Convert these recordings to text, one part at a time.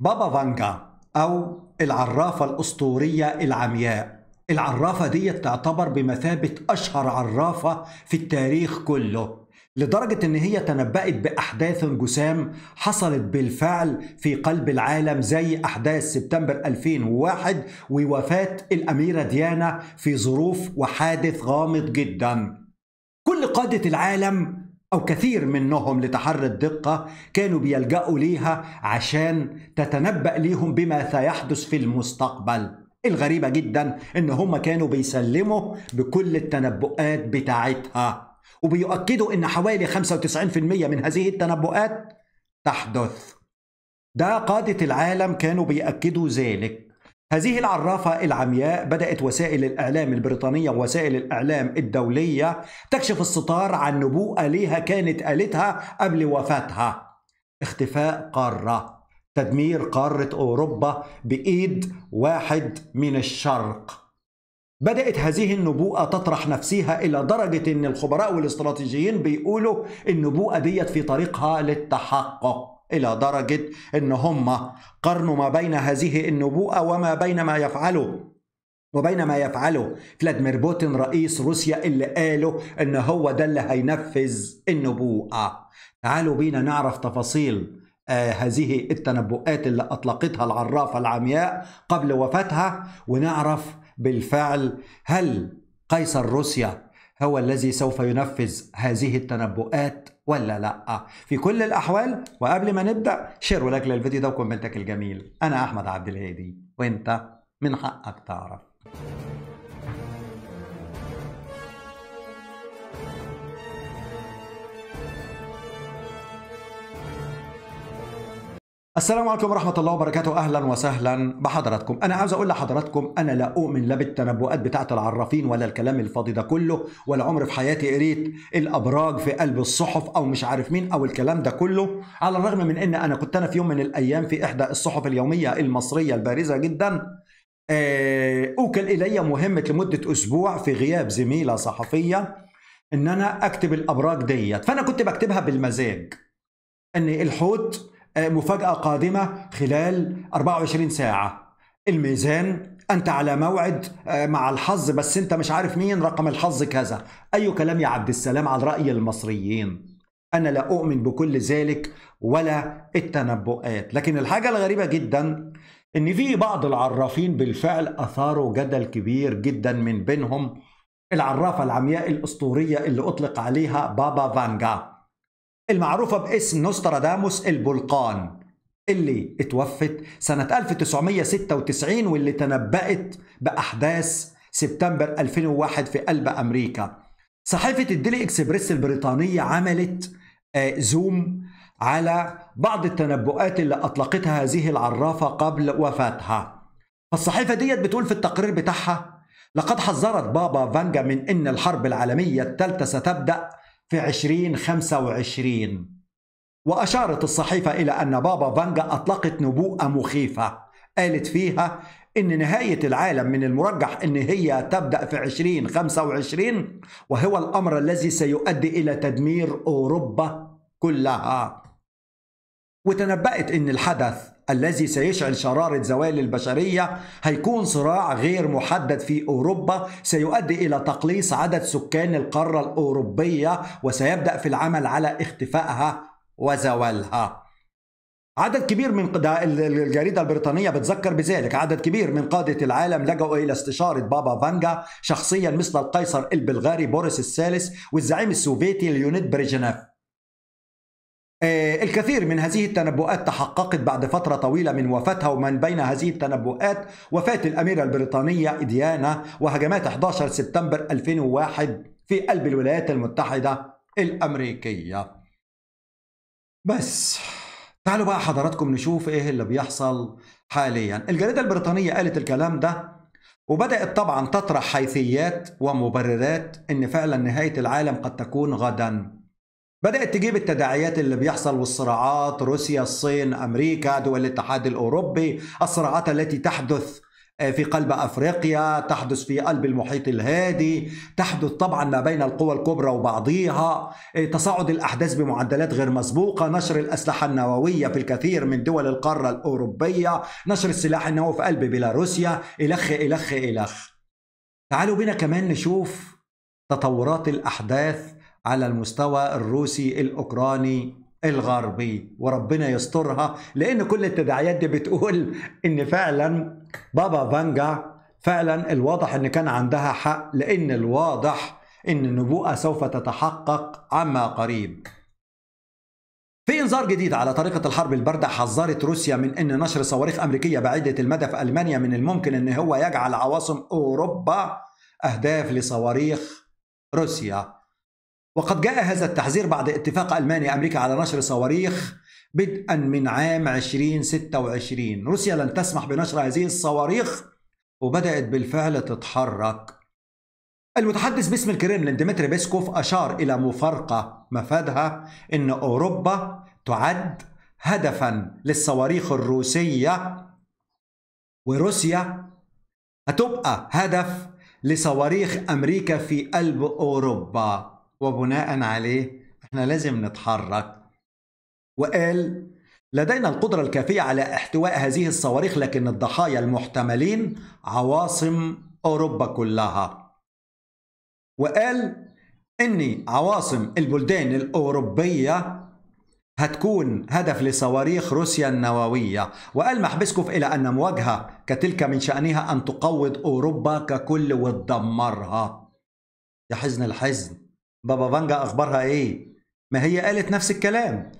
بابا فانجا أو العرافة الأسطورية العمياء العرافة دي تعتبر بمثابة أشهر عرافة في التاريخ كله لدرجة إن هي تنبأت بأحداث جسام حصلت بالفعل في قلب العالم زي أحداث سبتمبر 2001 ووفاة الأميرة ديانا في ظروف وحادث غامض جدا كل قادة العالم أو كثير منهم لتحري الدقة كانوا بيلجأوا ليها عشان تتنبأ ليهم بما سيحدث في المستقبل الغريبة جدا إن هم كانوا بيسلموا بكل التنبؤات بتاعتها وبيؤكدوا إن حوالي 95% من هذه التنبؤات تحدث ده قادة العالم كانوا بيأكدوا ذلك هذه العرافة العمياء بدأت وسائل الإعلام البريطانية ووسائل الإعلام الدولية تكشف الستار عن نبوءة ليها كانت قالتها قبل وفاتها اختفاء قارة تدمير قارة أوروبا بإيد واحد من الشرق بدأت هذه النبوءة تطرح نفسها إلى درجة أن الخبراء والاستراتيجيين بيقولوا النبوءة ديت في طريقها للتحقق إلى درجة أن هم قارنوا ما بين هذه النبوءة وما بين ما يفعله وبين ما يفعله فلاديمير بوتين رئيس روسيا اللي قاله ان هو ده اللي هينفذ النبوءه تعالوا بينا نعرف تفاصيل آه هذه التنبؤات اللي اطلقتها العرافه العمياء قبل وفاتها ونعرف بالفعل هل قيصر روسيا هو الذي سوف ينفذ هذه التنبؤات ولا لا في كل الاحوال وقبل ما نبدا شير ولايك للفيديو ده وكومنتك الجميل انا احمد عبد الهادي وانت من حقك تعرف السلام عليكم ورحمة الله وبركاته أهلا وسهلا بحضراتكم أنا عاوز أقول لحضراتكم أنا لا أؤمن لا بالتنبؤات بتاعة العرافين ولا الكلام الفاضي ده كله ولا عمر في حياتي قريت الأبراج في قلب الصحف أو مش عارف مين أو الكلام ده كله على الرغم من أن أنا كنت أنا في يوم من الأيام في إحدى الصحف اليومية المصرية البارزة جدا آه، أوكل إلي مهمة لمدة أسبوع في غياب زميلة صحفية أن أنا أكتب الأبراج ديت فأنا كنت بكتبها بالمزاج أن الحوت مفاجأة قادمة خلال 24 ساعة الميزان أنت على موعد آه، مع الحظ بس أنت مش عارف مين رقم الحظ كذا أي كلام يا عبد السلام على رأي المصريين أنا لا أؤمن بكل ذلك ولا التنبؤات لكن الحاجة الغريبة جدا إن في بعض العرافين بالفعل أثاروا جدل كبير جدا من بينهم العرافة العمياء الأسطورية اللي أطلق عليها بابا فانجا المعروفة باسم نوستراداموس البلقان اللي اتوفت سنة 1996 واللي تنبأت بأحداث سبتمبر 2001 في قلب أمريكا صحيفة الديلي إكسبريس البريطانية عملت آه، زوم على بعض التنبؤات اللي أطلقتها هذه العرافة قبل وفاتها فالصحيفة ديت بتقول في التقرير بتاعها لقد حذرت بابا فانجا من أن الحرب العالمية الثالثة ستبدأ في 2025 وأشارت الصحيفة إلى أن بابا فانجا أطلقت نبوءة مخيفة قالت فيها إن نهاية العالم من المرجح إن هي تبدأ في 2025 وهو الأمر الذي سيؤدي إلى تدمير أوروبا كلها وتنبأت إن الحدث الذي سيشعل شرارة زوال البشرية هيكون صراع غير محدد في أوروبا سيؤدي إلى تقليص عدد سكان القارة الأوروبية وسيبدأ في العمل على اختفائها وزوالها عدد كبير من ده الجريده البريطانيه بتذكر بذلك عدد كبير من قاده العالم لجأوا الى استشاره بابا فانجا شخصيا مثل القيصر البلغاري بوريس الثالث والزعيم السوفيتي ليونيد بريجنيف آه، الكثير من هذه التنبؤات تحققت بعد فترة طويلة من وفاتها ومن بين هذه التنبؤات وفاة الأميرة البريطانية ديانا وهجمات 11 سبتمبر 2001 في قلب الولايات المتحدة الأمريكية بس تعالوا بقى حضراتكم نشوف ايه اللي بيحصل حاليا الجريدة البريطانية قالت الكلام ده وبدأت طبعا تطرح حيثيات ومبررات ان فعلا نهاية العالم قد تكون غدا بدأت تجيب التداعيات اللي بيحصل والصراعات روسيا الصين أمريكا دول الاتحاد الأوروبي الصراعات التي تحدث آه، في قلب أفريقيا تحدث في قلب المحيط الهادي تحدث طبعا ما بين القوى الكبرى وبعضيها آه، تصاعد الأحداث بمعدلات غير مسبوقة نشر الأسلحة النووية في الكثير من دول القارة الأوروبية نشر السلاح النووي في قلب بيلاروسيا إلخ إلخ إلخ تعالوا بنا كمان نشوف تطورات الأحداث على المستوى الروسي الاوكراني الغربي وربنا يسترها لان كل التداعيات دي بتقول ان فعلا بابا فانجا فعلا الواضح ان كان عندها حق لان الواضح ان النبوءه سوف تتحقق عما قريب في انذار جديد على طريقة الحرب الباردة حذرت روسيا من ان نشر صواريخ امريكية بعيدة المدى في المانيا من الممكن ان هو يجعل عواصم اوروبا اهداف لصواريخ روسيا وقد جاء هذا التحذير بعد اتفاق ألمانيا أمريكا على نشر صواريخ بدءا من عام 2026 روسيا لن تسمح بنشر هذه الصواريخ وبدأت بالفعل تتحرك المتحدث باسم الكرملين ديمتري بيسكوف أشار إلى مفارقة مفادها أن أوروبا تعد هدفا للصواريخ الروسية وروسيا هتبقى هدف لصواريخ أمريكا في قلب أوروبا وبناء عليه احنا لازم نتحرك وقال لدينا القدرة الكافية على احتواء هذه الصواريخ لكن الضحايا المحتملين عواصم أوروبا كلها وقال إن عواصم البلدان الأوروبية هتكون هدف لصواريخ روسيا النووية وقال محبسكوف إلى أن مواجهة كتلك من شأنها أن تقوض أوروبا ككل وتدمرها يا حزن الحزن بابا فانجا أخبارها إيه؟ ما هي قالت نفس الكلام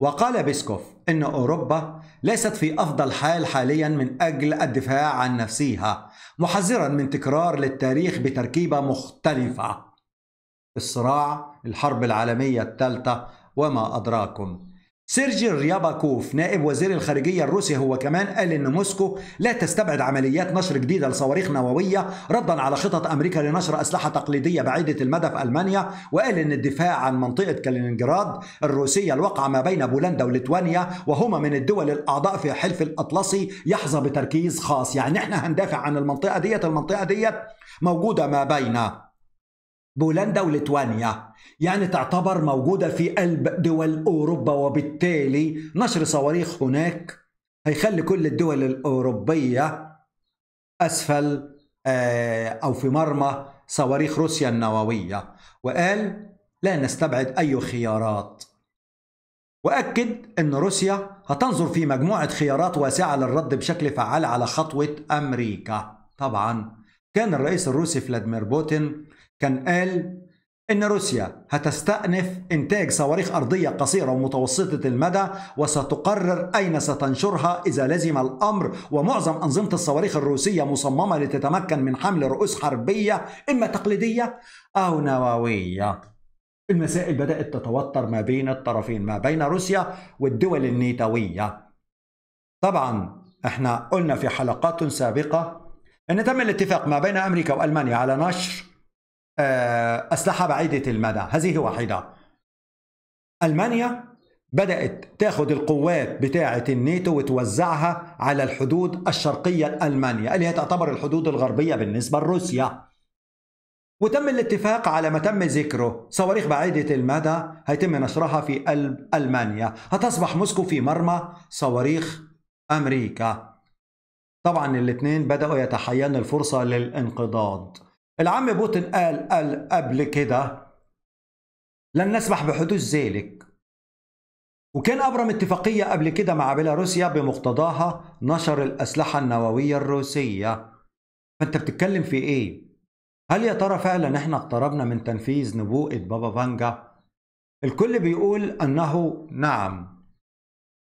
وقال بيسكوف إن أوروبا ليست في أفضل حال حاليا من أجل الدفاع عن نفسها محذرا من تكرار للتاريخ بتركيبة مختلفة الصراع الحرب العالمية الثالثة وما أدراكم سيرجي رياباكوف نائب وزير الخارجية الروسي هو كمان قال إن موسكو لا تستبعد عمليات نشر جديدة لصواريخ نووية ردا على خطط أمريكا لنشر أسلحة تقليدية بعيدة المدى في ألمانيا وقال إن الدفاع عن منطقة كالينجراد الروسية الواقعة ما بين بولندا وليتوانيا وهما من الدول الأعضاء في حلف الأطلسي يحظى بتركيز خاص يعني إحنا هندافع عن المنطقة ديت المنطقة ديت موجودة ما بين بولندا وليتوانيا يعني تعتبر موجودة في قلب دول أوروبا وبالتالي نشر صواريخ هناك هيخلي كل الدول الأوروبية أسفل آه، أو في مرمى صواريخ روسيا النووية وقال لا نستبعد أي خيارات وأكد أن روسيا هتنظر في مجموعة خيارات واسعة للرد بشكل فعال على خطوة أمريكا طبعا كان الرئيس الروسي فلاديمير بوتين كان قال إن روسيا هتستأنف إنتاج صواريخ أرضية قصيرة ومتوسطة المدى وستقرر أين ستنشرها إذا لزم الأمر ومعظم أنظمة الصواريخ الروسية مصممة لتتمكن من حمل رؤوس حربية إما تقليدية أو نووية المسائل بدأت تتوتر ما بين الطرفين ما بين روسيا والدول النيتوية طبعا احنا قلنا في حلقات سابقة أن تم الاتفاق ما بين أمريكا وألمانيا على نشر آه، أسلحة بعيدة المدى هذه واحدة ألمانيا بدأت تاخذ القوات بتاعة الناتو وتوزعها على الحدود الشرقية الألمانية اللي هي تعتبر الحدود الغربية بالنسبة لروسيا وتم الاتفاق على ما تم ذكره صواريخ بعيدة المدى هيتم نشرها في قلب ألمانيا هتصبح موسكو في مرمى صواريخ أمريكا طبعا الاثنين بدأوا يتحين الفرصة للانقضاض العم بوتين قال قال قبل كده لن نسمح بحدوث ذلك وكان أبرم اتفاقية قبل كده مع بيلاروسيا بمقتضاها نشر الأسلحة النووية الروسية فأنت بتتكلم في إيه؟ هل يا ترى فعلا احنا اقتربنا من تنفيذ نبوءة بابا فانجا؟ الكل بيقول أنه نعم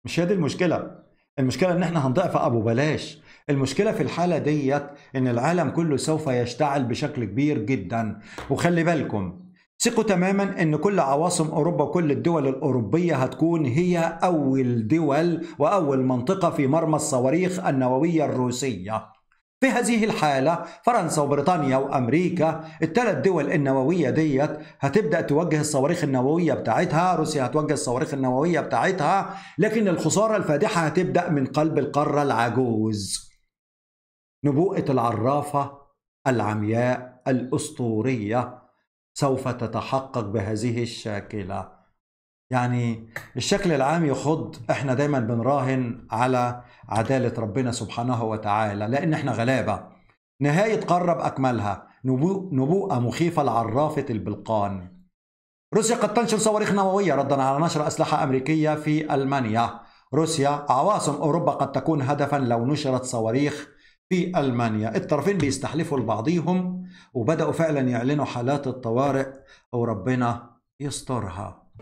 مش هي دي المشكلة المشكلة إن احنا هنضعف أبو بلاش المشكله في الحاله ديت ان العالم كله سوف يشتعل بشكل كبير جدا وخلي بالكم ثقوا تماما ان كل عواصم اوروبا وكل الدول الاوروبيه هتكون هي اول دول واول منطقه في مرمى الصواريخ النوويه الروسيه في هذه الحالة فرنسا وبريطانيا وأمريكا الثلاث دول النووية ديت هتبدأ توجه الصواريخ النووية بتاعتها روسيا هتوجه الصواريخ النووية بتاعتها لكن الخسارة الفادحة هتبدأ من قلب القارة العجوز نبوءة العرافة العمياء الأسطورية سوف تتحقق بهذه الشاكلة يعني الشكل العام يخض احنا دايما بنراهن على عدالة ربنا سبحانه وتعالى لأن احنا غلابة نهاية قرب أكملها نبوء نبوءة مخيفة لعرافة البلقان روسيا قد تنشر صواريخ نووية ردا على نشر أسلحة أمريكية في ألمانيا روسيا عواصم أوروبا قد تكون هدفا لو نشرت صواريخ في ألمانيا الطرفين بيستحلفوا لبعضيهم وبدأوا فعلا يعلنوا حالات الطوارئ وربنا يسترها